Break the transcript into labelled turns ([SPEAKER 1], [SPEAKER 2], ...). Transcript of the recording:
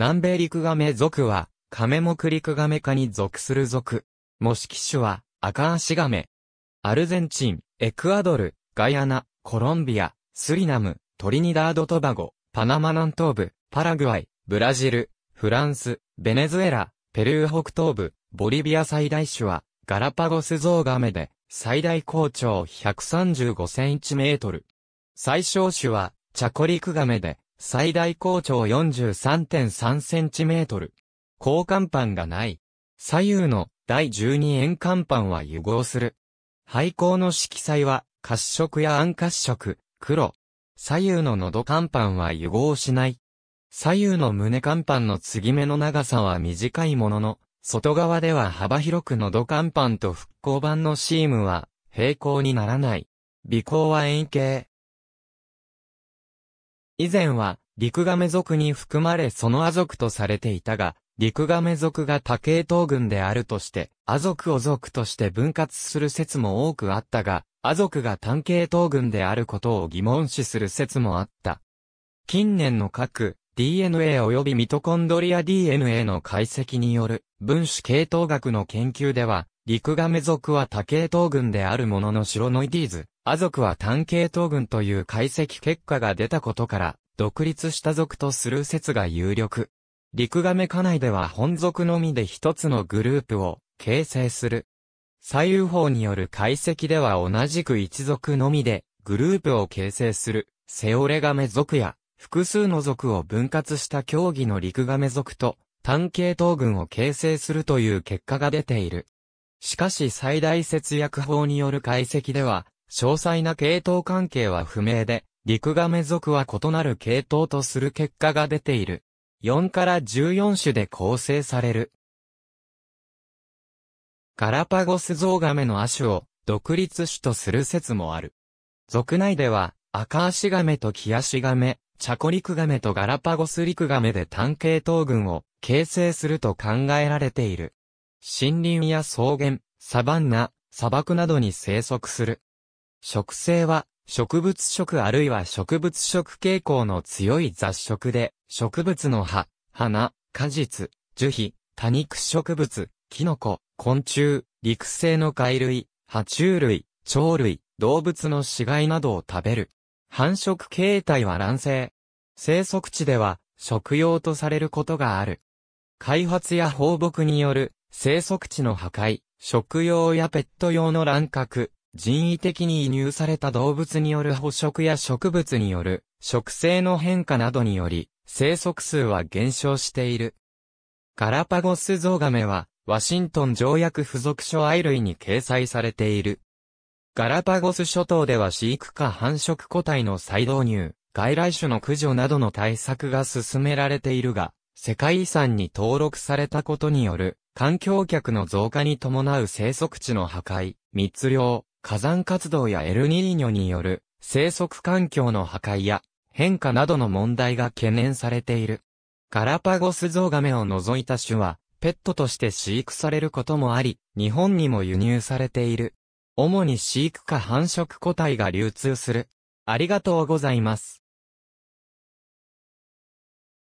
[SPEAKER 1] 南米リクガメ属は、カメクリクガメ科に属する属。模式種は、赤足ガメ。アルゼンチン、エクアドル、ガイアナ、コロンビア、スリナム、トリニダード・トバゴ、パナマ南東部、パラグアイ、ブラジル、フランス、ベネズエラ、ペルー北東部、ボリビア最大種は、ガラパゴスゾウガメで、最大高長135センチメートル。最小種は、チャコリクガメで、最大高長 43.3cm。高換板がない。左右の第12円換板は融合する。廃校の色彩は褐色や暗褐色、黒。左右の喉乾板は融合しない。左右の胸乾板の継ぎ目の長さは短いものの、外側では幅広く喉乾板と復興板のシームは平行にならない。尾行は円形。以前は、リクガメ族に含まれそのア族とされていたが、リクガメ族が多系統群であるとして、ア族を族として分割する説も多くあったが、ア族が単系統群であることを疑問視する説もあった。近年の各 DNA 及びミトコンドリア DNA の解析による分子系統学の研究では、リクガメ族は多系統群であるもののシロノイディーズ、ア族は単系統群という解析結果が出たことから、独立した族とする説が有力。陸亀家内では本族のみで一つのグループを形成する。左右法による解析では同じく一族のみでグループを形成するセオレガメ族や複数の族を分割した競技の陸亀族と単系統群を形成するという結果が出ている。しかし最大節約法による解析では、詳細な系統関係は不明で、リクガメ属は異なる系統とする結果が出ている。4から14種で構成される。ガラパゴスゾウガメの亜種を独立種とする説もある。族内では、アカアシガメとキアシガメ、チャコリクガメとガラパゴスリクガメで単系統群を形成すると考えられている。森林や草原、サバンナ、砂漠などに生息する。植生は、植物食あるいは植物食傾向の強い雑食で、植物の葉、花、果実、樹皮、多肉植物、キノコ、昆虫、陸生の貝類、爬虫類、鳥類、動物の死骸などを食べる。繁殖形態は卵生。生息地では食用とされることがある。開発や放牧による生息地の破壊、食用やペット用の乱獲、人為的に移入された動物による捕食や植物による植生の変化などにより、生息数は減少している。ガラパゴスゾウガメは、ワシントン条約付属書愛類に掲載されている。ガラパゴス諸島では飼育下繁殖個体の再導入、外来種の駆除などの対策が進められているが、世界遺産に登録されたことによる、環境客の増加に伴う生息地の破壊、密漁、火山活動やエルニーニョによる生息環境の破壊や変化などの問題が懸念されている。ガラパゴスゾウガメを除いた種は、ペットとして飼育されることもあり、日本にも輸入されている。主に飼育か繁殖個体が流通する。ありがとうございます。